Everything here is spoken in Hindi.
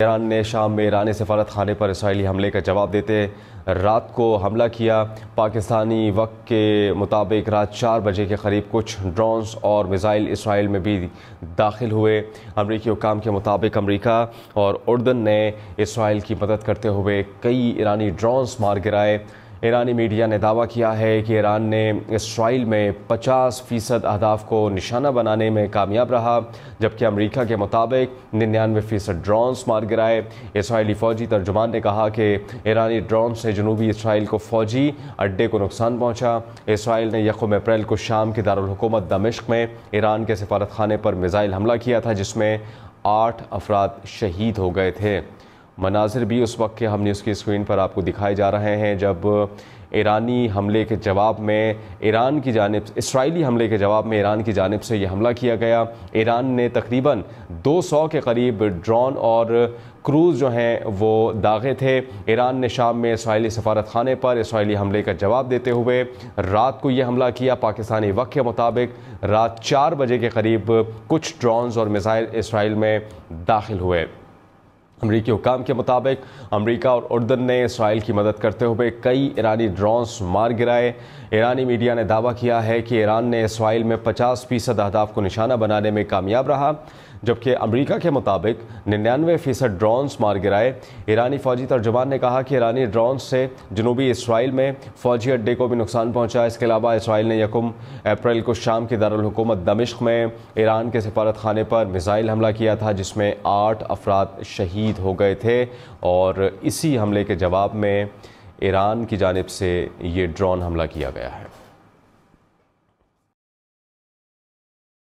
ईरान ने शाम में ईरानी सफारत खाने पर इसराइली हमले का जवाब देते रात को हमला किया पाकिस्तानी वक्त के मुताबिक रात चार बजे के करीब कुछ ड्रोन्स और मिज़ाइल इसराइल में भी दाखिल हुए अमरीकी हुकाम के मुताबिक अमरीका और उर्दन ने इसराइल की मदद करते हुए कई ईरानी ड्रोन्स मार गिराए ईरानी मीडिया ने दावा किया है कि ईरान ने इसराइल में 50 फ़ीसद अहदाफ को निशाना बनाने में कामयाब रहा जबकि अमेरिका के मुताबिक निन्यानवे फ़ीसद ड्रोन्स मार गिराए इसराइली फ़ौजी तर्जुमान ने कहा कि ईरानी ड्रोन से जनूबी इसराइल को फ़ौजी अड्डे को नुकसान पहुँचा इसराइल ने यकुम अप्रैल को शाम के दारकूमत दमिश्क में ईरान के सफारत खाने पर मिज़ाइल हमला किया था जिसमें आठ अफराद शहीद हो गए थे मनाजिर भी उस वक्त के हमने उसकी स्क्रीन पर आपको दिखाए जा रहे हैं जब ईरानी हमले के जवाब में ईरान की जानब इसराइली हमले के जवाब में ईरान की जानब से यह हमला किया गया ईरान ने तकरीबन 200 के करीब ड्रोन और क्रूज़ जो हैं वो दागे थे ईरान ने शाम में इसराइली सफारत खाने पर इसराइली हमले का जवाब देते हुए रात को यह हमला किया पाकिस्तानी वक्त के मुताबिक रात चार बजे के करीब कुछ ड्रोन और मिसाइल इसराइल में दाखिल हुए अमरीकी हुकाम के मुताबिक अमरीका और उर्दन ने इसराइल की मदद करते हुए कई ईरानी ड्रोन्स मार गिराए ईरानी मीडिया ने दावा किया है कि ईरान ने इसराइल में 50 फीसद अहदाफ को निशाना बनाने में कामयाब रहा जबकि अमरीक़ा के मुताबिक निन्यानवे फ़ीसद ड्रोन्स मार गिराए ईरानी फौजी तर्जुमान ने कहा कि ईरानी ड्रोन्स से जनूबी इसराइल में फौजी अड्डे को भी नुकसान पहुँचा इसके अलावा इसराइल ने यकम अप्रैल को शाम की दारकूमत दमिश्क में ईरान के सफारत खाने पर मिज़ाइल हमला किया था जिसमें आठ अफराद शहीद हो गए थे और इसी हमले के जवाब में ईरान की जानब से ये ड्रोन हमला किया गया है